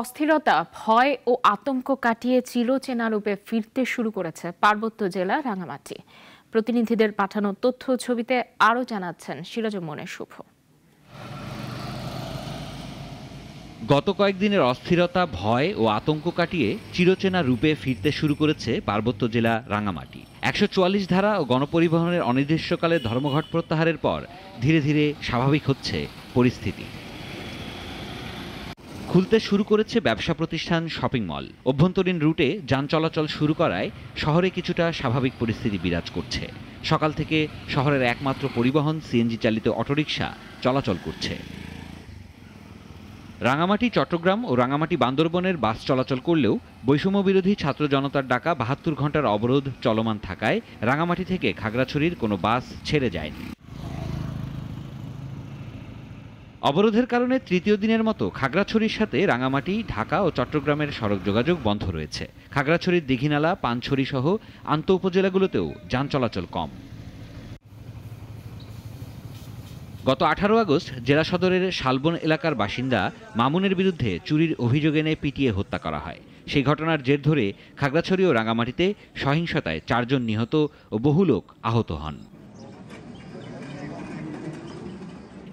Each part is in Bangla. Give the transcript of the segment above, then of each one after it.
অস্থিরতা ভয় ও আতঙ্ক কাটিয়ে চিরচেনা রূপে ফিরতে শুরু করেছে পার্বত্য জেলা রাঙামাটি প্রতিনিধিদের পাঠানো তথ্য ছবিতে আরও জানাচ্ছেন মনে শুভ গত কয়েকদিনের অস্থিরতা ভয় ও আতঙ্ক কাটিয়ে চিরচেনা রূপে ফিরতে শুরু করেছে পার্বত্য জেলা রাঙামাটি একশো চুয়াল্লিশ ধারা ও গণপরিবহনের অনির্দিষ্টকালে ধর্মঘট প্রত্যাহারের পর ধীরে ধীরে স্বাভাবিক হচ্ছে পরিস্থিতি খুলতে শুরু করেছে ব্যবসা প্রতিষ্ঠান শপিং মল অভ্যন্তরীণ রুটে যান চলাচল শুরু করায় শহরে কিছুটা স্বাভাবিক পরিস্থিতি বিরাজ করছে সকাল থেকে শহরের একমাত্র পরিবহন সিএনজি চালিত অটোরিকশা চলাচল করছে রাঙামাটি চট্টগ্রাম ও রাঙামাটি বান্দরবনের বাস চলাচল করলেও বৈষম্য বিরোধী ছাত্র জনতার ডাকা বাহাত্তর ঘন্টার অবরোধ চলমান থাকায় রাঙামাটি থেকে খাগড়াছড়ির কোনো বাস ছেড়ে যায়নি অবরোধের কারণে তৃতীয় দিনের মতো খাগড়াছড়ির সাথে রাঙামাটি ঢাকা ও চট্টগ্রামের সড়ক যোগাযোগ বন্ধ রয়েছে খাগড়াছড়ির দীঘিনালা পানছড়ি সহ আন্ত উপজেলাগুলোতেও যান চলাচল কম গত আঠারো আগস্ট জেলা সদরের শালবন এলাকার বাসিন্দা মামুনের বিরুদ্ধে চুরির অভিযোগ এনে পিটিয়ে হত্যা করা হয় সেই ঘটনার জের ধরে খাগড়াছড়ি ও রাঙামাটিতে সহিংসতায় চারজন নিহত ও বহু লোক আহত হন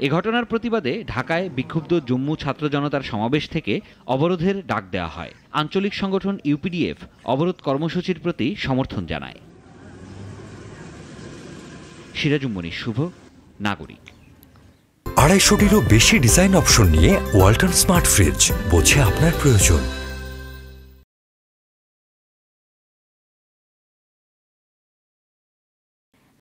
এ ঘটনার প্রতিবাদে ঢাকায় বিক্ষুব্ধ জম্মু ছাত্র জনতার সমাবেশ থেকে অবরোধের ডাক দেওয়া হয় আঞ্চলিক সংগঠন ইউপিডিএফ অবরোধ কর্মসূচির প্রতি সমর্থন জানায় সিরাজুম্বনি শুভ নাগরিক আড়াইশোটিরও বেশি ডিজাইন অপশন নিয়ে ওয়াল্টন স্মার্ট ফ্রিজ বোঝে আপনার প্রয়োজন